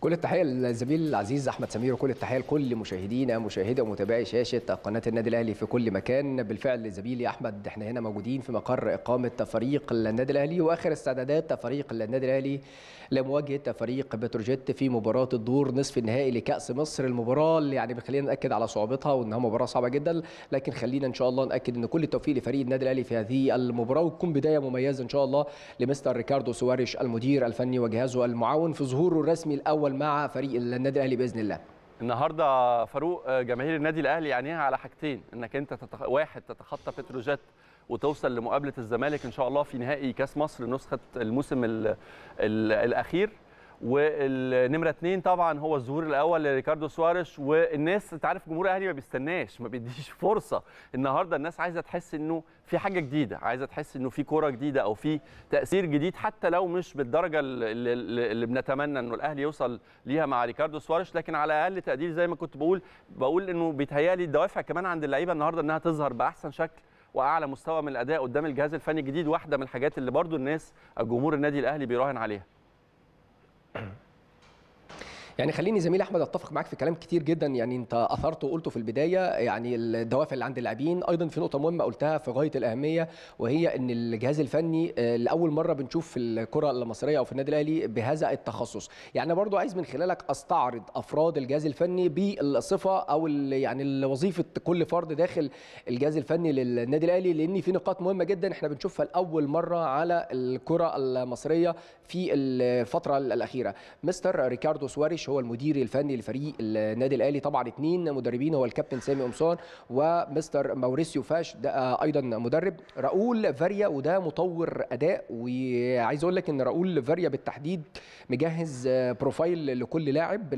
كل التحيه للزميل العزيز احمد سمير وكل التحيه لكل مشاهدينا مشاهدي ومتابعي شاشه قناه النادي الاهلي في كل مكان بالفعل زميلي احمد احنا هنا موجودين في مقر اقامه فريق النادي الاهلي واخر استعدادات فريق النادي الاهلي لمواجهه فريق بتروجيت في مباراه الدور نصف النهائي لكاس مصر المباراه اللي يعني بخلينا ناكد على صعوبتها وانها مباراه صعبه جدا لكن خلينا ان شاء الله ناكد ان كل التوفيق لفريق النادي الاهلي في هذه المباراه وتكون بدايه مميزه ان شاء الله لمستر ريكاردو سواريش المدير الفني وجهازه المعاون في ظهوره الرسمي الاول الاول مع فريق النادي الاهلي باذن الله النهارده فاروق آه، جماهير النادي الاهلي عينيها على حاجتين انك انت تتخ... واحد تتخطى بتروجيت وتوصل لمقابله الزمالك ان شاء الله في نهائي كاس مصر نسخه الموسم ال... ال... الاخير والنمره اثنين طبعا هو الظهور الاول لريكاردو سواريش والناس انت عارف جمهور الاهلي ما بيستناش ما بيديش فرصه النهارده الناس عايزه تحس انه في حاجه جديده عايزه تحس انه في كوره جديده او في تاثير جديد حتى لو مش بالدرجه اللي, اللي بنتمنى انه الاهلي يوصل ليها مع ريكاردو سواريش لكن على الاقل تقدير زي ما كنت بقول بقول انه بيتهيالي الدوافع كمان عند اللعيبه النهارده انها تظهر باحسن شكل واعلى مستوى من الاداء قدام الجهاز الفني الجديد واحده من الحاجات اللي برضو الناس جمهور النادي الاهلي بيراهن عليها يعني خليني زميل احمد اتفق معاك في كلام كتير جدا يعني انت اثرته وقلته في البدايه يعني الدوافع اللي عند اللاعبين ايضا في نقطه مهمه قلتها في غايه الاهميه وهي ان الجهاز الفني آه، لاول مره بنشوف في الكره المصريه او في النادي الاهلي بهذا التخصص يعني برضو عايز من خلالك استعرض افراد الجهاز الفني بالصفه او يعني وظيفه كل فرد داخل الجهاز الفني للنادي الاهلي لان في نقاط مهمه جدا احنا بنشوفها لاول مره على الكره المصريه في الفتره الاخيره مستر ريكاردو سواريش هو المدير الفني لفريق النادي الاهلي طبعا اثنين مدربين هو الكابتن سامي قمصان ومستر ماوريسيو فاش ده ايضا مدرب راؤول فاريا وده مطور اداء وعايز اقول لك ان راؤول فاريا بالتحديد مجهز بروفايل لكل لاعب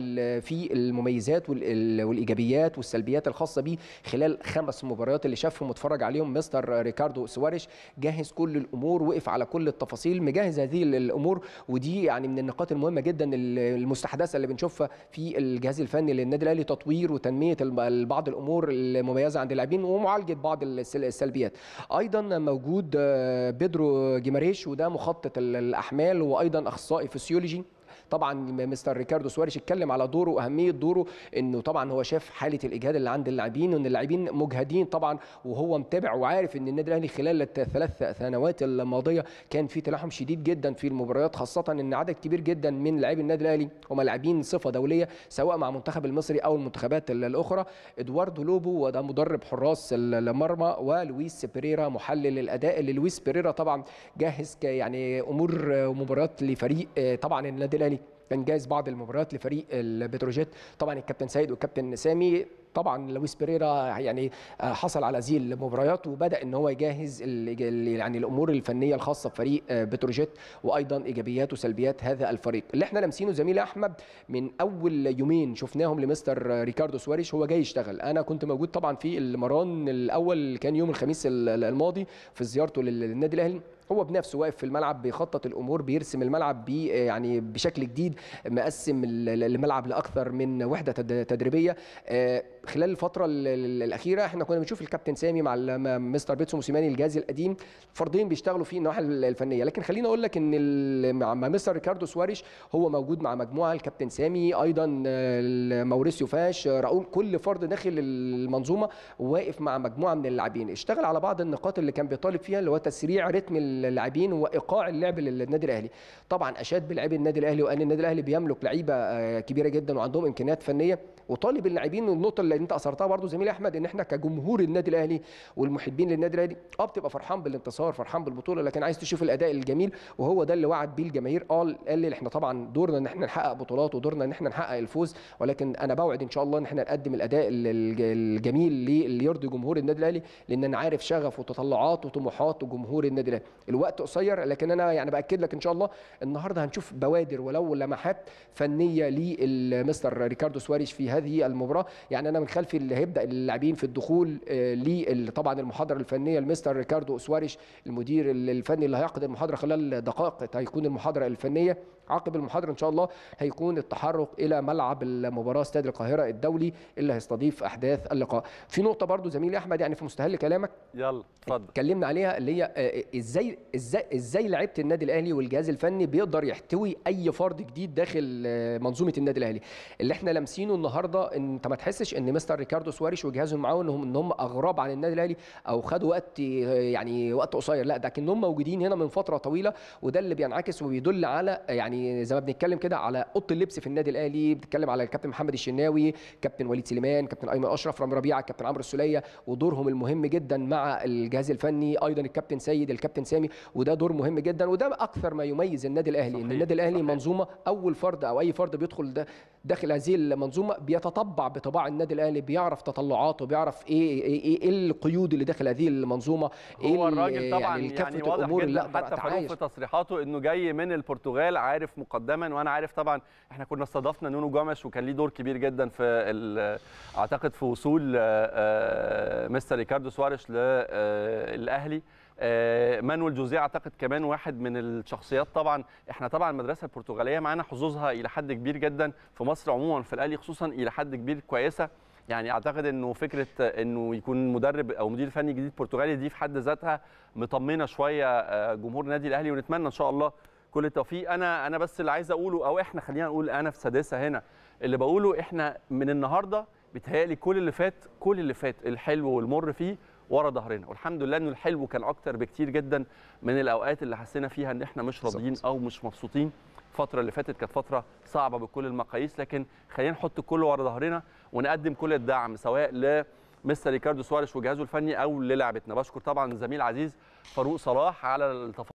في المميزات والايجابيات والسلبيات الخاصه بيه خلال خمس مباريات اللي شافهم واتفرج عليهم مستر ريكاردو سواريش جهز كل الامور وقف على كل التفاصيل مجهز هذه الامور ودي يعني من النقاط المهمه جدا المستحدثه اللي بنشوفها بنشوفها في الجهاز الفني للنادي الاهلي تطوير وتنميه بعض الامور المميزه عند اللاعبين ومعالجه بعض السلبيات ايضا موجود آه، بيدرو جيماريش وده مخطط الاحمال وايضا اخصائي فسيولوجي طبعا مستر ريكاردو سواريش اتكلم على دوره واهميه دوره انه طبعا هو شاف حاله الاجهاد اللي عند اللاعبين وان اللاعبين مجهدين طبعا وهو متابع وعارف ان النادي الاهلي خلال الثلاث سنوات الماضيه كان في تلاحم شديد جدا في المباريات خاصه ان عدد كبير جدا من لاعبي النادي الاهلي هم لاعبين صفه دوليه سواء مع المنتخب المصري او المنتخبات الاخرى ادواردو لوبو وده مدرب حراس المرمى ولويس بيريرا محلل الاداء اللي لويس بيريرا طبعا جهز يعني امور مباريات لفريق آه، طبعا النادي الاهلي الزمالك كان جايز بعض المباريات لفريق البتروجيت طبعا الكابتن سيد والكابتن سامي طبعا لويس بيريرا يعني آه، حصل على هذه المباريات وبدا ان هو يجهز يعني الامور الفنيه الخاصه بفريق آه، بتروجيت وايضا ايجابيات وسلبيات هذا الفريق اللي احنا لامسينه زميل احمد من اول يومين شفناهم لمستر ريكاردو سواريش هو جاي يشتغل انا كنت موجود طبعا في المران الاول كان يوم الخميس الماضي في زيارته للنادي الاهلي هو بنفسه واقف في الملعب بيخطط الامور بيرسم الملعب بي يعني بشكل جديد مقسم الملعب لاكثر من وحده تدريبيه آه، خلال الفتره الاخيره احنا كنا بنشوف الكابتن سامي مع مستر بيتسو موسيماني الجهاز القديم فردين بيشتغلوا فيه النواحي الفنيه لكن خليني اقول لك ان مع مستر ريكاردو سواريش هو موجود مع مجموعه الكابتن سامي ايضا آه، موريسيو فاش راؤول كل فرد داخل المنظومه واقف مع مجموعه من اللاعبين اشتغل على بعض النقاط اللي كان بيطالب فيها اللي هو تسريع رتم اللاعبين وايقاع اللعب للنادي الاهلي طبعا اشاد بلعب النادي الاهلي وقال النادي الاهلي بيملك لعيبه آه، كبيره جدا وعندهم امكانيات فنيه وطالب اللاعبين النقطه اللي انت اثرتها برضو زميلي احمد ان احنا كجمهور النادي الاهلي والمحبين للنادي الاهلي اه بتبقى فرحان بالانتصار فرحان بالبطوله لكن عايز تشوف الاداء الجميل وهو ده اللي وعد بيه الجماهير آه، قال قال احنا طبعا دورنا ان احنا نحقق بطولات ودورنا ان احنا نحقق الفوز ولكن انا بوعد ان شاء الله ان احنا نقدم الاداء الجميل اللي يرضي جمهور النادي الاهلي لان انا عارف شغف وتطلعات وطموحات جمهور النادي الاهلي الوقت قصير لكن انا يعني باكد لك ان شاء الله النهارده هنشوف بوادر ولو لمحات فنيه للمستر ريكاردو سواريش في هذه المباراه يعني انا من خلفي اللي هيبدا اللاعبين في الدخول آه، ل طبعا المحاضره الفنيه المستر ريكاردو سواريش المدير الفني اللي هيعقد المحاضره خلال دقائق هيكون المحاضره الفنيه عقب المحاضره ان شاء الله هيكون التحرك الى ملعب المباراه استاد القاهره الدولي اللي هيستضيف احداث اللقاء في نقطه برضو زميلي احمد يعني في مستهل كلامك يلا اتفضل اتكلمنا عليها اللي هي آه، ازاي ازاي ازاي لعيبه النادي الاهلي والجهاز الفني بيقدر يحتوي اي فرد جديد داخل آه، منظومه النادي الاهلي اللي احنا لامسينه النهارده ان انت ما تحسش ان مستر ريكاردو سواريش وجهازه معاه انهم ان هم اغراب عن النادي الاهلي او خدوا وقت آه، يعني وقت قصير لا ده كانهم موجودين هنا من فتره طويله وده اللي بينعكس وبيدل على يعني زي ما بنتكلم كده على اوضه اللبس في النادي الاهلي بنتكلم على الكابتن محمد الشناوي كابتن وليد سليمان كابتن ايمن اشرف رامي ربيعه كابتن عمرو السوليه ودورهم المهم جدا مع الجهاز الفني ايضا الكابتن سيد الكابتن سامي الاسلامي وده دور مهم جدا وده اكثر ما يميز النادي الاهلي صحيح. ان النادي الاهلي صحيح. منظومه اول فرد او اي فرد بيدخل ده داخل هذه المنظومه بيتطبع بطباع النادي الاهلي بيعرف تطلعاته بيعرف ايه ايه, إيه, إيه القيود اللي داخل هذه المنظومه ايه هو الراجل طبعا يعني, يعني واضح جدا حتى فاروق في تصريحاته انه جاي من البرتغال عارف مقدما وانا عارف طبعا احنا كنا استضفنا نونو جامش وكان ليه دور كبير جدا في اعتقد في وصول آه، آه، مستر ريكاردو سواريش للاهلي آه، آه، مانويل جوزيه اعتقد كمان واحد من الشخصيات طبعا احنا طبعا المدرسه البرتغاليه معانا حظوظها الى حد كبير جدا في مصر عموما في الاهلي خصوصا الى حد كبير كويسه يعني اعتقد انه فكره انه يكون مدرب او مدير فني جديد برتغالي دي في حد ذاتها مطمنه شويه آه، جمهور النادي الاهلي ونتمنى ان شاء الله كل التوفيق انا انا بس اللي عايز اقوله او احنا خلينا نقول انا في سادسه هنا اللي بقوله احنا من النهارده بيتهيألي كل اللي فات كل اللي فات الحلو والمر فيه ورا ظهرنا والحمد لله انه الحلو كان اكتر بكتير جدا من الاوقات اللي حسينا فيها ان احنا مش راضيين او مش مبسوطين الفتره اللي فاتت كانت فتره صعبه بكل المقاييس لكن خلينا نحط كله ورا ظهرنا ونقدم كل الدعم سواء ل مستر ريكاردو سواريش وجهازه الفني او للعبتنا بشكر طبعا الزميل عزيز فاروق صلاح على التفاصيل